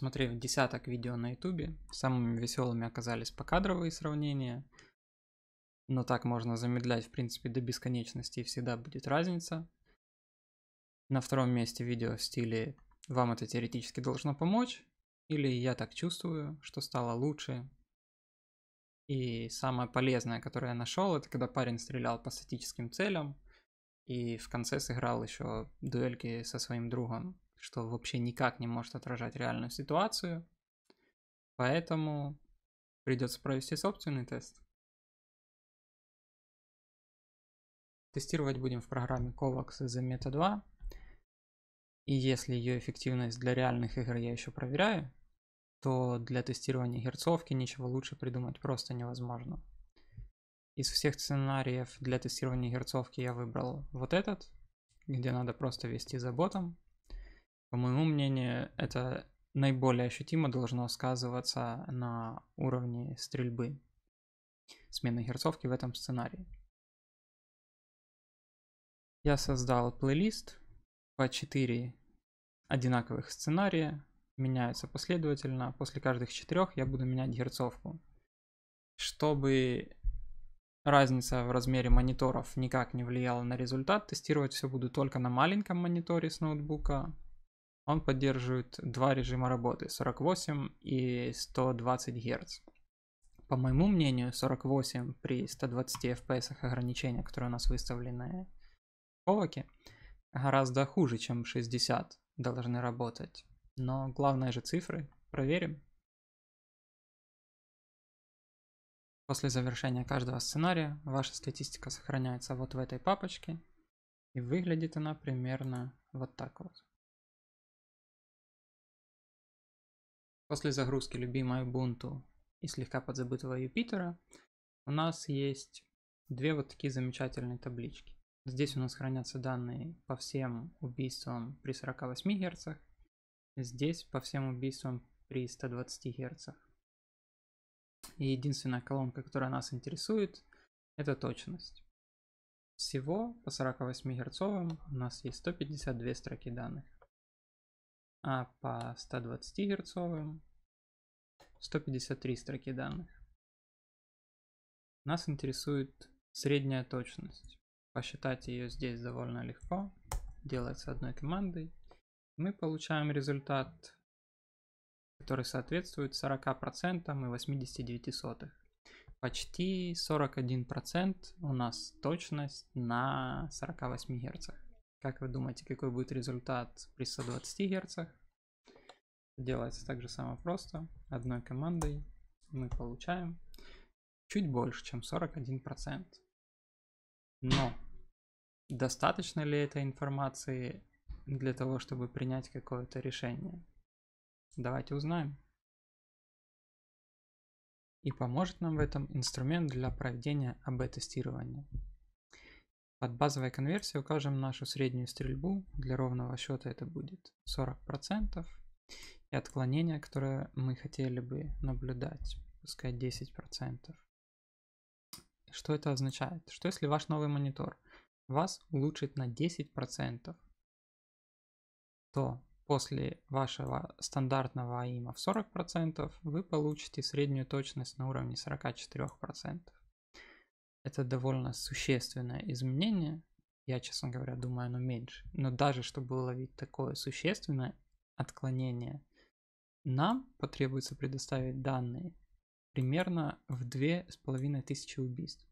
Смотрев десяток видео на ютубе, самыми веселыми оказались покадровые сравнения, но так можно замедлять в принципе до бесконечности и всегда будет разница. На втором месте видео в стиле «Вам это теоретически должно помочь» или «Я так чувствую, что стало лучше». И самое полезное, которое я нашел, это когда парень стрелял по статическим целям и в конце сыграл еще дуэльки со своим другом что вообще никак не может отражать реальную ситуацию. Поэтому придется провести собственный тест. Тестировать будем в программе COVAX из Meta 2. И если ее эффективность для реальных игр я еще проверяю, то для тестирования герцовки ничего лучше придумать просто невозможно. Из всех сценариев для тестирования герцовки я выбрал вот этот, где надо просто вести за ботом, по моему мнению, это наиболее ощутимо должно сказываться на уровне стрельбы. смены герцовки в этом сценарии. Я создал плейлист по 4 одинаковых сценария, меняются последовательно. После каждых четырех я буду менять герцовку. Чтобы разница в размере мониторов никак не влияла на результат, тестировать все буду только на маленьком мониторе с ноутбука, он поддерживает два режима работы 48 и 120 Гц. По моему мнению, 48 при 120 FPS ограничения, которые у нас выставлены в Kovac, гораздо хуже, чем 60 должны работать. Но главное же цифры. Проверим. После завершения каждого сценария ваша статистика сохраняется вот в этой папочке. И выглядит она примерно вот так вот. После загрузки любимой Ubuntu и слегка подзабытого Юпитера у нас есть две вот такие замечательные таблички. Здесь у нас хранятся данные по всем убийствам при 48 Гц, здесь по всем убийствам при 120 Гц. И единственная колонка, которая нас интересует, это точность. Всего по 48 Гц у нас есть 152 строки данных а по 120 герцовым 153 строки данных. Нас интересует средняя точность. Посчитать ее здесь довольно легко. Делается одной командой. Мы получаем результат, который соответствует 40% процентам и 89 сотых. Почти 41% процент у нас точность на 48 герцах. Как вы думаете, какой будет результат при 120 Гц? Делается так же самое просто. Одной командой мы получаем чуть больше, чем 41%. Но достаточно ли этой информации для того, чтобы принять какое-то решение? Давайте узнаем. И поможет нам в этом инструмент для проведения АБ-тестирования. От базовой конверсии укажем нашу среднюю стрельбу. Для ровного счета это будет 40%. И отклонение, которое мы хотели бы наблюдать, пускай 10%. Что это означает? Что если ваш новый монитор вас улучшит на 10%, то после вашего стандартного аима в 40% вы получите среднюю точность на уровне 44%. Это довольно существенное изменение. Я, честно говоря, думаю, оно меньше. Но даже чтобы ловить такое существенное отклонение, нам потребуется предоставить данные примерно в две с половиной тысячи убийств.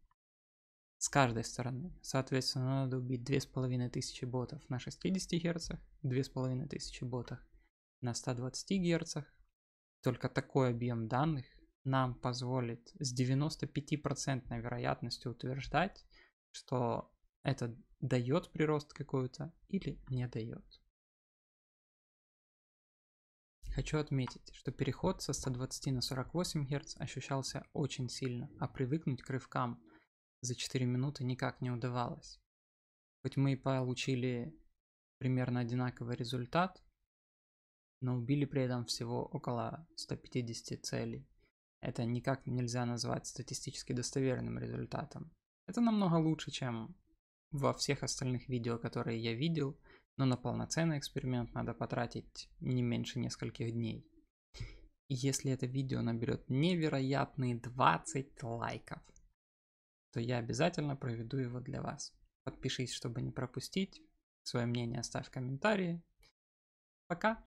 С каждой стороны. Соответственно, надо убить две с половиной тысячи ботов на 60 Гц, тысячи ботов на 120 Гц. Только такой объем данных нам позволит с 95% вероятностью утверждать, что это дает прирост какой-то или не дает. Хочу отметить, что переход со 120 на 48 Гц ощущался очень сильно, а привыкнуть к рывкам за 4 минуты никак не удавалось. Хоть мы и получили примерно одинаковый результат, но убили при этом всего около 150 целей. Это никак нельзя назвать статистически достоверным результатом. Это намного лучше, чем во всех остальных видео, которые я видел, но на полноценный эксперимент надо потратить не меньше нескольких дней. И если это видео наберет невероятные 20 лайков, то я обязательно проведу его для вас. Подпишись, чтобы не пропустить. Свое мнение оставь в комментарии. Пока!